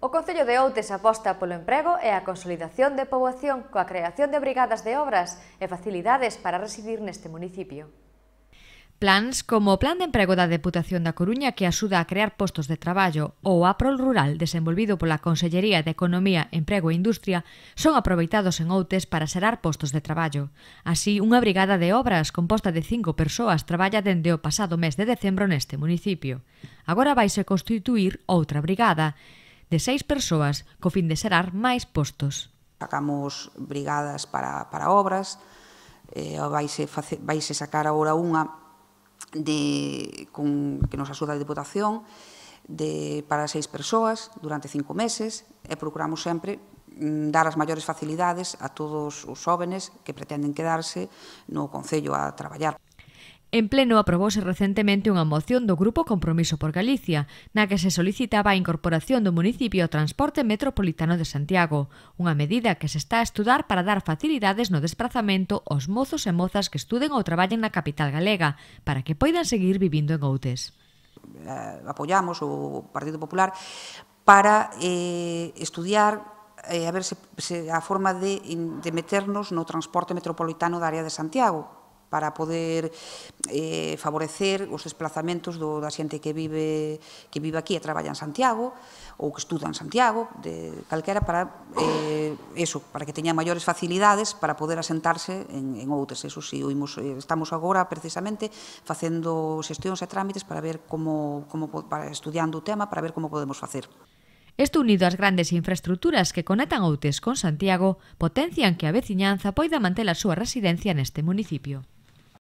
O Concello de Outes aposta polo emprego e a consolidación de poboación coa creación de brigadas de obras e facilidades para residir neste municipio. Plans como o Plan de Emprego da Deputación da Coruña que axuda a crear postos de traballo ou a Prol Rural desenvolvido pola Consellería de Economía, Emprego e Industria son aproveitados en Outes para xerar postos de traballo. Así, unha brigada de obras composta de cinco persoas traballa dende o pasado mes de decembro neste municipio. Agora vaise constituir outra brigada de seis persoas co fin de xerar máis postos. Sacamos brigadas para, para obras, eh, vaise, face, vaise sacar agora unha de, con, que nos axuda a Deputación de, para seis persoas durante cinco meses e procuramos sempre mm, dar as maiores facilidades a todos os xóvenes que pretenden quedarse no Concello a traballar. En pleno aprobouse recentemente unha moción do Grupo Compromiso por Galicia, na que se solicitaba a incorporación do municipio ao transporte metropolitano de Santiago, unha medida que se está a estudar para dar facilidades no desplazamento aos mozos e mozas que estuden ou traballen na capital galega, para que poidan seguir vivindo en Outes. Eh, apoyamos o Partido Popular para eh, estudiar eh, a ver se, se a forma de, de meternos no transporte metropolitano da área de Santiago, para poder eh, favorecer os desplazamentos do, da xente que vive que vive aquí e traballa en Santiago ou que estuda en Santiago, de calquera para eh, eso, para que teña maiores facilidades para poder asentarse en, en outras. Eso si o imos, eh, estamos agora precisamente facendo xestións e trámites para ver como, como para, estudiando o tema para ver como podemos facer. Isto unido ás grandes infraestructuras que conectan Outes con Santiago, potencian que a veciñanza poida manter a súa residencia neste municipio.